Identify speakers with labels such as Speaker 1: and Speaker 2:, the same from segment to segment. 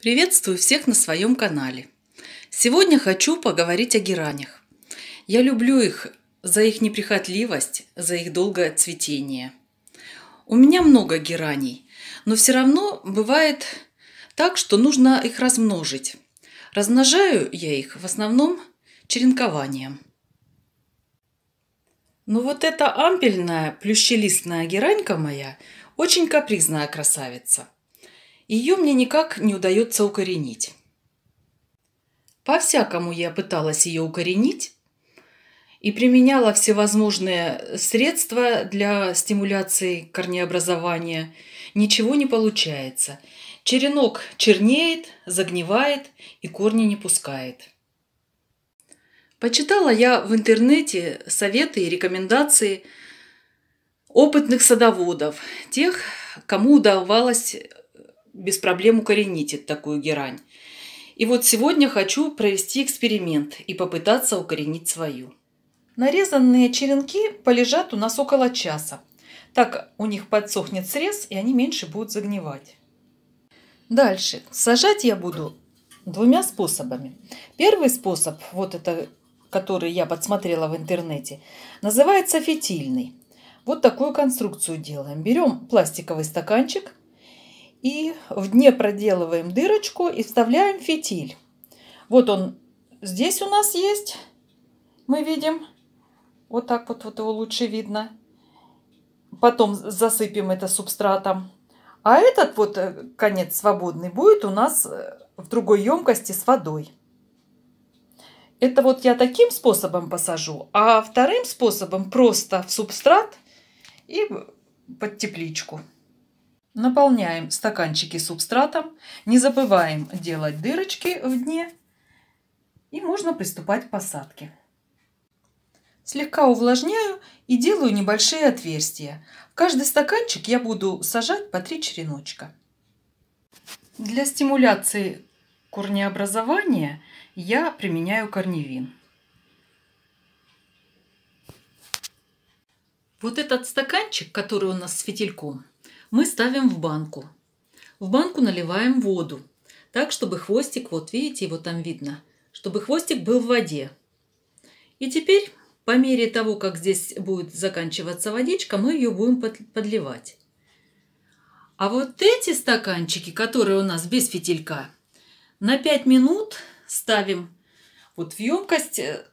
Speaker 1: Приветствую всех на своем канале. Сегодня хочу поговорить о геранях. Я люблю их за их неприхотливость, за их долгое цветение. У меня много гераней, но все равно бывает так, что нужно их размножить. Размножаю я их в основном черенкованием. Но ну вот эта ампельная плющелистная геранька моя очень капризная красавица – ее мне никак не удается укоренить. По-всякому я пыталась ее укоренить и применяла всевозможные средства для стимуляции корнеобразования. Ничего не получается. Черенок чернеет, загнивает и корни не пускает. Почитала я в интернете советы и рекомендации опытных садоводов, тех, кому удавалось без проблем укоренить такую герань. И вот сегодня хочу провести эксперимент и попытаться укоренить свою. Нарезанные черенки полежат у нас около часа. Так у них подсохнет срез, и они меньше будут загнивать. Дальше. Сажать я буду двумя способами. Первый способ, вот это, который я подсмотрела в интернете, называется фитильный. Вот такую конструкцию делаем. Берем пластиковый стаканчик – и в дне проделываем дырочку и вставляем фитиль. Вот он здесь у нас есть, мы видим. Вот так вот, вот его лучше видно. Потом засыпем это субстратом. А этот вот э, конец свободный будет у нас э, в другой емкости с водой. Это вот я таким способом посажу, а вторым способом просто в субстрат и под тепличку. Наполняем стаканчики субстратом. Не забываем делать дырочки в дне. И можно приступать к посадке. Слегка увлажняю и делаю небольшие отверстия. В каждый стаканчик я буду сажать по 3 череночка. Для стимуляции корнеобразования я применяю корневин. Вот этот стаканчик, который у нас с фитильком, мы ставим в банку. В банку наливаем воду, так, чтобы хвостик, вот видите, его там видно, чтобы хвостик был в воде. И теперь, по мере того, как здесь будет заканчиваться водичка, мы ее будем подливать. А вот эти стаканчики, которые у нас без фитилька, на 5 минут ставим вот в емкость э,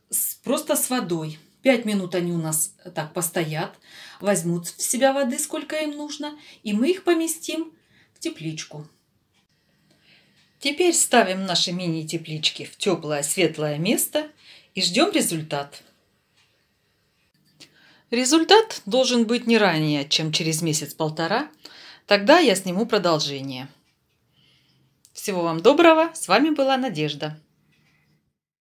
Speaker 1: просто с водой. Пять минут они у нас так постоят, возьмут в себя воды, сколько им нужно, и мы их поместим в тепличку. Теперь ставим наши мини-теплички в теплое светлое место и ждем результат. Результат должен быть не ранее, чем через месяц-полтора. Тогда я сниму продолжение. Всего вам доброго. С вами была Надежда.